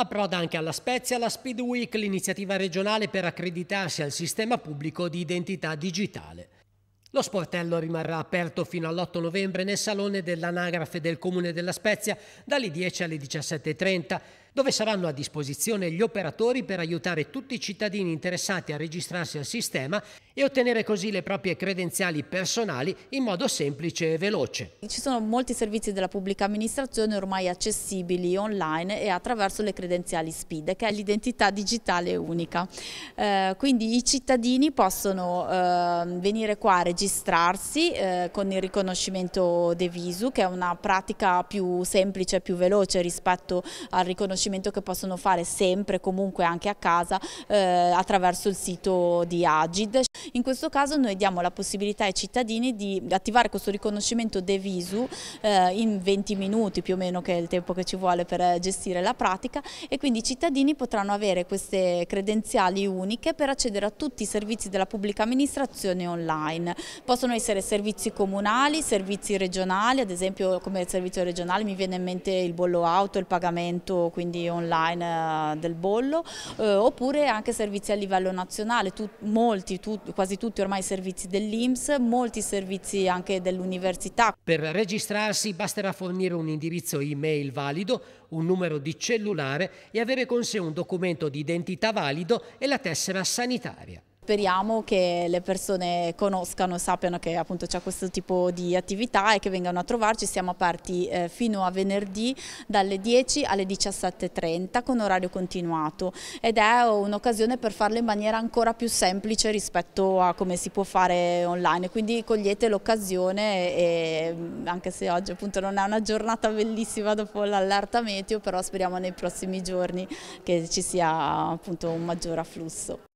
Approda anche alla Spezia la Speed Week, l'iniziativa regionale per accreditarsi al sistema pubblico di identità digitale. Lo sportello rimarrà aperto fino all'8 novembre nel salone dell'anagrafe del comune della Spezia dalle 10 alle 17.30 dove saranno a disposizione gli operatori per aiutare tutti i cittadini interessati a registrarsi al sistema e ottenere così le proprie credenziali personali in modo semplice e veloce. Ci sono molti servizi della pubblica amministrazione ormai accessibili online e attraverso le credenziali SPID, che è l'identità digitale unica. Eh, quindi i cittadini possono ehm, venire qua a registrarsi eh, con il riconoscimento de visu, che è una pratica più semplice, e più veloce rispetto al riconoscimento risarcimento che possono fare sempre comunque anche a casa eh, attraverso il sito di Agid. In questo caso noi diamo la possibilità ai cittadini di attivare questo riconoscimento de visu eh, in 20 minuti più o meno che è il tempo che ci vuole per eh, gestire la pratica e quindi i cittadini potranno avere queste credenziali uniche per accedere a tutti i servizi della pubblica amministrazione online. Possono essere servizi comunali, servizi regionali, ad esempio come servizio regionale mi viene in mente il bollo auto, il pagamento quindi online eh, del bollo, eh, oppure anche servizi a livello nazionale, tu, molti, tu, quasi tutti ormai i servizi dell'IMSS, molti servizi anche dell'università. Per registrarsi basterà fornire un indirizzo e-mail valido, un numero di cellulare e avere con sé un documento di identità valido e la tessera sanitaria speriamo che le persone conoscano, sappiano che appunto c'è questo tipo di attività e che vengano a trovarci, siamo aperti eh, fino a venerdì dalle 10 alle 17.30 con orario continuato ed è un'occasione per farlo in maniera ancora più semplice rispetto a come si può fare online, quindi cogliete l'occasione e mm, anche se oggi appunto non è una giornata bellissima dopo l'allerta meteo, però speriamo nei prossimi giorni che ci sia appunto un maggior afflusso.